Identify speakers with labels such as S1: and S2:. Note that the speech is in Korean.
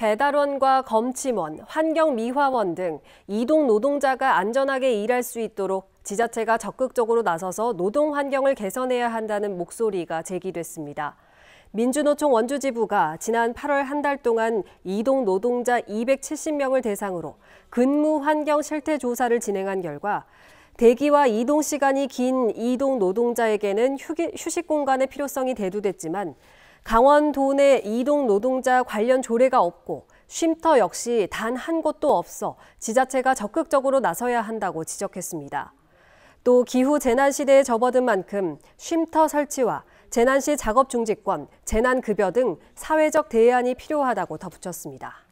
S1: 배달원과 검침원, 환경미화원 등 이동 노동자가 안전하게 일할 수 있도록 지자체가 적극적으로 나서서 노동 환경을 개선해야 한다는 목소리가 제기됐습니다. 민주노총 원주지부가 지난 8월 한 달 동안 이동 노동자 270명을 대상으로 근무 환경 실태 조사를 진행한 결과 대기와 이동 시간이 긴 이동 노동자에게는 휴식 공간의 필요성이 대두됐지만 강원도 내 이동 노동자 관련 조례가 없고 쉼터 역시 단 한 곳도 없어 지자체가 적극적으로 나서야 한다고 지적했습니다. 또 기후 재난 시대에 접어든 만큼 쉼터 설치와 재난 시 작업 중지권, 재난 급여 등 사회적 대안이 필요하다고 덧붙였습니다.